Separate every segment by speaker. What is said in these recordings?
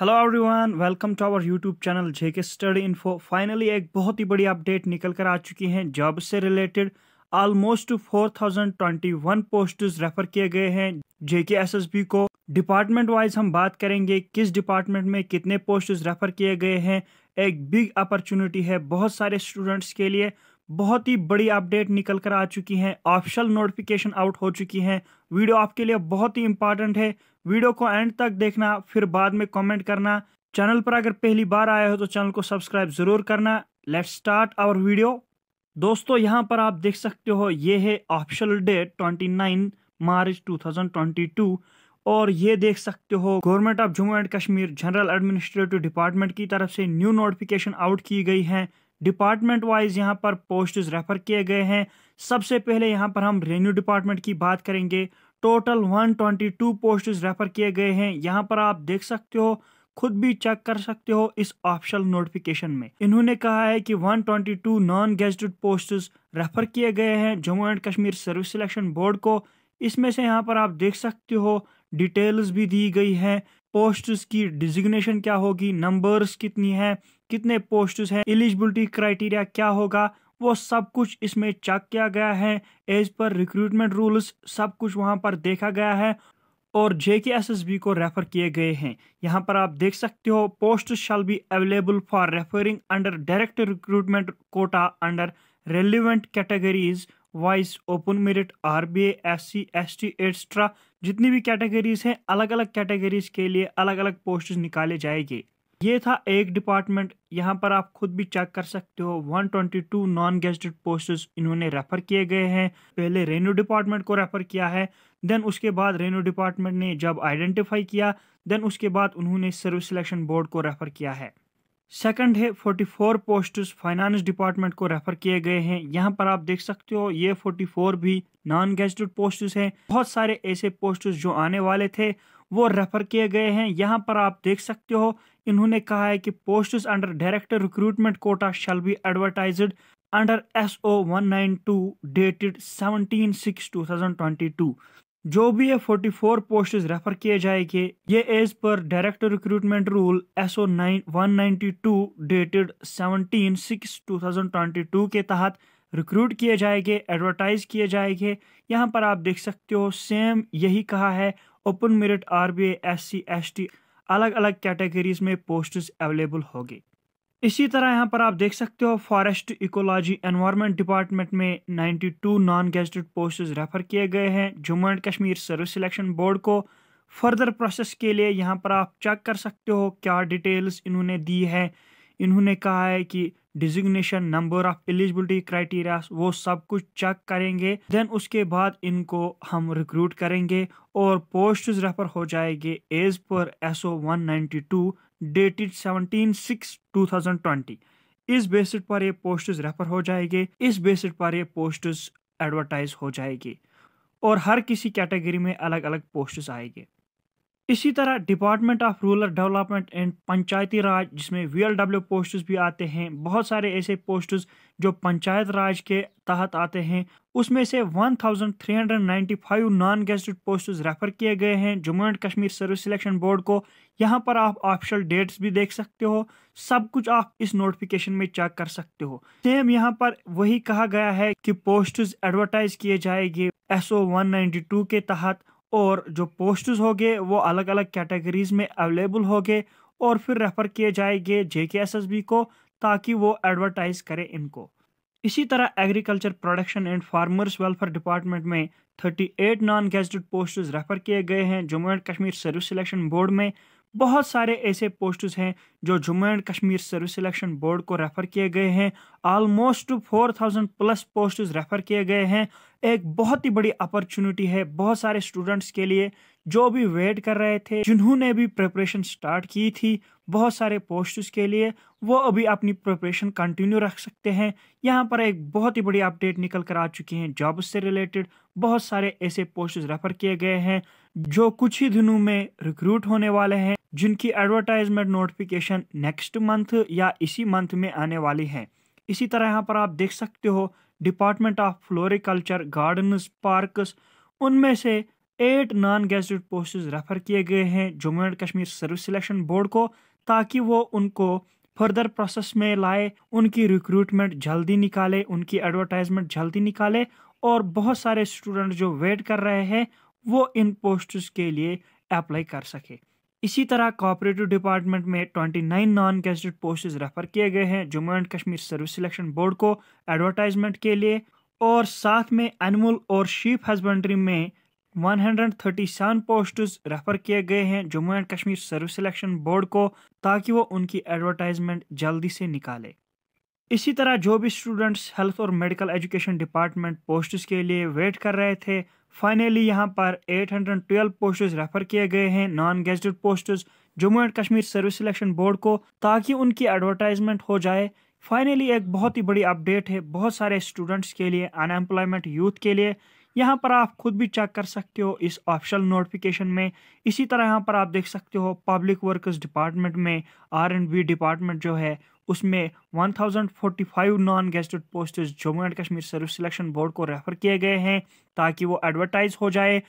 Speaker 1: hello everyone welcome to our YouTube channel JK study info finally एक बहुत ही बड़ी update निकल कर आ चुकी हैं जॉब से रिलेटेड ऑलमोस्ट 4021 पोस्ट्स रेफर किए गए हैं जेके एसएसबी को डिपार्टमेंट वाइज हम बात करेंगे किस डिपार्टमेंट में कितने पोस्ट्स रेफर किए गए हैं एक बिग अपॉर्चुनिटी है बहुत सारे स्टूडेंट्स के लिए बहुत ही बड़ी अपडेट निकल कर आ चुकी है ऑफिशियल नोटिफिकेशन आउट हो चुकी है वीडियो आपके लिए बहुत ही इंपॉर्टेंट है वीडियो को एंड तक देखना फिर बाद में कमेंट करना चैनल पर अगर पहली बार आया हो तो चैनल को सब्सक्राइब जरूर करना लेट स्टार्ट आवर वीडियो दोस्तों यहाँ पर आप देख सकते हो ये है ऑफिशियल डेट 29 मार्च 2022 और ये देख सकते हो government of Jammu and Kashmir general administrative department की तरफ से न्यू नोटिफिकेशन आउट की गई है डिपार्टमेंट वाइज यहाँ पर पोस्ट रेफर किए गए हैं सबसे पहले यहाँ पर हम रेवेन्यू डिपार्टमेंट की बात करेंगे टोटल 122 पोस्ट रेफर किए गए हैं यहाँ पर आप देख सकते हो खुद भी चेक कर सकते हो इस ऑप्शनल नोटिफिकेशन में इन्होंने कहा है कि 122 नॉन गेजेड पोस्ट रेफर किए गए हैं Jammu and Kashmir service selection board को इसमें से यहाँ पर आप देख सकते हो डिटेल्स भी दी गई है पोस्ट की डिजिग्नेशन क्या होगी नंबर्स कितनी है कितने पोस्ट हैं एलिजिबिलिटी क्राइटेरिया क्या होगा वो सब कुछ इसमें चेक किया गया है एज पर रिक्रूटमेंट रूल्स सब कुछ वहाँ पर देखा गया है और J K S S B को रेफर किए गए हैं यहाँ पर आप देख सकते हो post shall be available for referring under direct recruitment quota under relevant categories wise open merit R B S C S T etcetera जितनी भी कैटेगरीज हैं अलग अलग कैटेगरीज के लिए अलग अलग पोस्ट निकाले जाएंगे ये था एक डिपार्टमेंट यहाँ पर आप खुद भी चेक कर सकते हो 122 नॉन गेस्टेड पोस्टर्स इन्होंने रेफर किए गए हैं पहले रेन्यू डिपार्टमेंट को रेफर किया है देन उसके बाद रेनू डिपार्टमेंट ने जब आइडेंटिफाई किया देन उसके बाद उन्होंने सर्विस सिलेक्शन बोर्ड को रेफर किया है सेकंड है 44 पोस्टर्स फाइनेंस डिपार्टमेंट को रेफर किए गए हैं यहाँ पर आप देख सकते हो ये 44 भी नॉन गेजेड पोस्टर्स हैं बहुत सारे ऐसे पोस्टर्स जो आने वाले थे वो रेफर किए गए हैं यहाँ पर आप देख सकते हो इन्होंने कहा है कि post under direct recruitment quota shall be advertise under S O one nine two dated seventeen six two thousand twenty two जो भी ये फोर्टी फोर पोस्ट रेफर किए जाएंगे ये as per direct recruitment rule S O nine one ninety two dated seventeen six two thousand twenty two के तहत recruit किए जाएंगे एडवर्टाइज किए जाएंगे यहाँ पर आप देख सकते हो सेम यही कहा है open merit R B S C S T अलग अलग कैटेगरीज में पोस्ट्स अवेलेबल होंगे इसी तरह यहाँ पर आप देख सकते हो फॉरेस्ट इकोलॉजी एनवायरनमेंट डिपार्टमेंट में 92 नॉन गेजेटेड पोस्ट्स रेफर किए गए हैं Jammu and Kashmir service selection board को फर्दर प्रोसेस के लिए यहाँ पर आप चेक कर सकते हो क्या डिटेल्स इन्होंने दी है इन्होंने कहा है कि designation number of eligibility criteria वो सब कुछ चेक करेंगे देन उसके बाद इनको हम रिक्रूट करेंगे और पोस्ट रेफर हो जाएंगे as per S O one ninety two dated seventeen six two thousand twenty इस बेसिस पर ये पोस्ट रेफर हो जाएंगे इस बेसिस पर ये पोस्ट एडवर्टाइज हो जाएगी और हर किसी कैटेगरी में अलग अलग पोस्ट आएंगे इसी तरह department of rural development and Panchayati Raj जिसमें वी एल डब्ल्यू पोस्टर्स भी आते हैं बहुत सारे ऐसे पोस्टर्स जो पंचायत राज के तहत आते हैं उसमें से 1395 नॉन गेस्टेड पोस्टर्स रेफर किए गए हैं Jammu and Kashmir service selection board को यहाँ पर आप ऑफिशियल डेट्स भी देख सकते हो सब कुछ आप इस नोटिफिकेशन में चेक कर सकते हो सेम यहाँ पर वही कहा गया है कि पोस्टर्स एडवर्टाइज किए जाएंगे एस के तहत और जो पोस्टर्स होंगे वो अलग अलग कैटेगरीज में अवेलेबल होंगे और फिर रेफ़र किए जाएंगे जे के एस एस बी को ताकि वो एडवर्टाइज़ करे इनको इसी तरह agriculture production and farmers welfare department में 38 नॉन गैजेटेड पोस्ट रेफ़र किए गए हैं Jammu and Kashmir service selection board में बहुत सारे ऐसे पोस्ट्स हैं जो Jammu and Kashmir service selection board को रेफ़र किए गए हैं almost four thousand plus posts refer किए गए हैं एक बहुत ही बड़ी अपॉर्चुनिटी है बहुत सारे स्टूडेंट्स के लिए जो भी वेट कर रहे थे जिन्होंने भी प्रिपरेशन स्टार्ट की थी बहुत सारे पोस्ट्स के लिए वो अभी अपनी प्रिपरेशन कंटिन्यू रख सकते हैं यहाँ पर एक बहुत ही बड़ी अपडेट निकल कर आ चुकी हैं जॉब से रिलेटेड बहुत सारे ऐसे पोस्ट रेफर किए गए हैं जो कुछ ही दिनों में रिक्रूट होने वाले हैं जिनकी एडवर्टाइजमेंट नोटिफिकेशन नेक्स्ट मंथ या इसी मंथ में आने वाली हैं इसी तरह यहाँ पर आप देख सकते हो department of floriculture gardens parks उनमें से eight non gazetted post refer किए गए हैं Jammu and Kashmir service selection board को ताकि वो उनको फर्दर प्रोसेस में लाए उनकी रिक्रूटमेंट जल्दी निकाले उनकी एडवर्टाइजमेंट जल्दी निकाले और बहुत सारे स्टूडेंट जो वेट कर रहे हैं वो इन पोस्ट्स के लिए अप्लाई कर सके इसी तरह कोऑपरेटिव डिपार्टमेंट में 29 नॉन गेजेड पोस्ट रेफर किए गए हैं Jammu and Kashmir service selection board को एडवर्टाइजमेंट के लिए और साथ में एनिमल और शीप हस्बेंड्री में 137 पोस्ट रेफर किए गए हैं Jammu and Kashmir service selection board को ताकि वो उनकी एडवर्टाइजमेंट जल्दी से निकाले इसी तरह जो भी स्टूडेंट्स हेल्थ और मेडिकल एजुकेशन डिपार्टमेंट पोस्ट के लिए वेट कर रहे थे फाइनली यहाँ पर 812 पोस्ट रेफर किए गए हैं non gazetted post Jammu and Kashmir service selection board को ताकि उनकी एडवर्टाइजमेंट हो जाए फाइनली एक बहुत ही बड़ी अपडेट है बहुत सारे स्टूडेंट्स के लिए अनएम्प्लॉयमेंट यूथ के लिए यहाँ पर आप खुद भी चेक कर सकते हो इस ऑफिशियल नोटिफिकेशन में इसी तरह यहाँ पर आप देख सकते हो पब्लिक वर्कस डिपार्टमेंट में आर एंड बी डिपार्टमेंट जो है उसमें 1045 non gazetted postage Jammu and Kashmir service selection board को रेफर किए गए हैं ताकि वो एडवर्टाइज हो जाए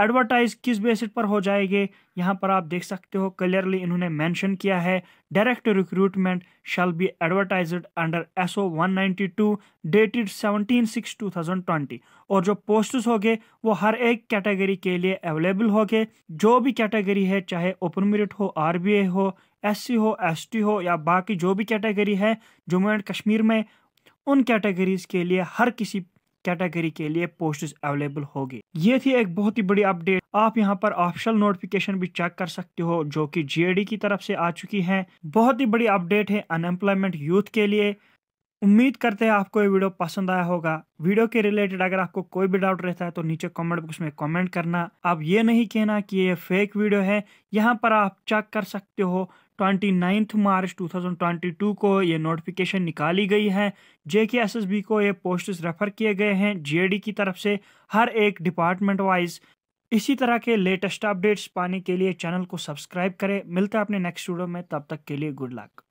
Speaker 1: एडवर्टाइज किस बेसिस पर हो जाएगी यहाँ पर आप देख सकते हो क्लियरली इन्होंने मेंशन किया है direct recruitment shall be advertise under S O one ninety two dated seventeen six two thousand twenty और जो पोस्ट्स हो गए वो हर एक कैटेगरी के लिए अवेलेबल हो गए जो भी कैटेगरी है चाहे ओपन मेरिट हो आर बी ए हो एस सी हो एस टी हो या बाकी जो भी कैटेगरी है जम्मू एंड कश्मीर में उन कैटेगरीज के लिए हर किसी कैटेगरी के लिए पोस्ट अवेलेबल होगी ये थी एक बहुत ही बड़ी अपडेट आप यहाँ पर ऑप्शनल नोटिफिकेशन भी चेक कर सकते हो जो कि जीएडी की तरफ से आ चुकी है बहुत ही बड़ी अपडेट है अनएम्प्लॉयमेंट यूथ के लिए उम्मीद करते हैं आपको ये वीडियो पसंद आया होगा वीडियो के रिलेटेड अगर आपको कोई भी डाउट रहता है तो नीचे कमेंट बॉक्स में कमेंट करना आप ये नहीं कहना कि ये फेक वीडियो है यहाँ पर आप चेक कर सकते हो ट्वेंटी नाइन्थ मार्च 2022 को ये नोटिफिकेशन निकाली गई है जे के एस एस बी को ये पोस्ट रेफ़र किए गए हैं जे डी की तरफ से हर एक डिपार्टमेंट वाइज इसी तरह के लेटेस्ट अपडेट्स पाने के लिए चैनल को सब्सक्राइब करें मिलते हैं अपने नेक्स्ट वीडियो में तब तक के लिए गुड लक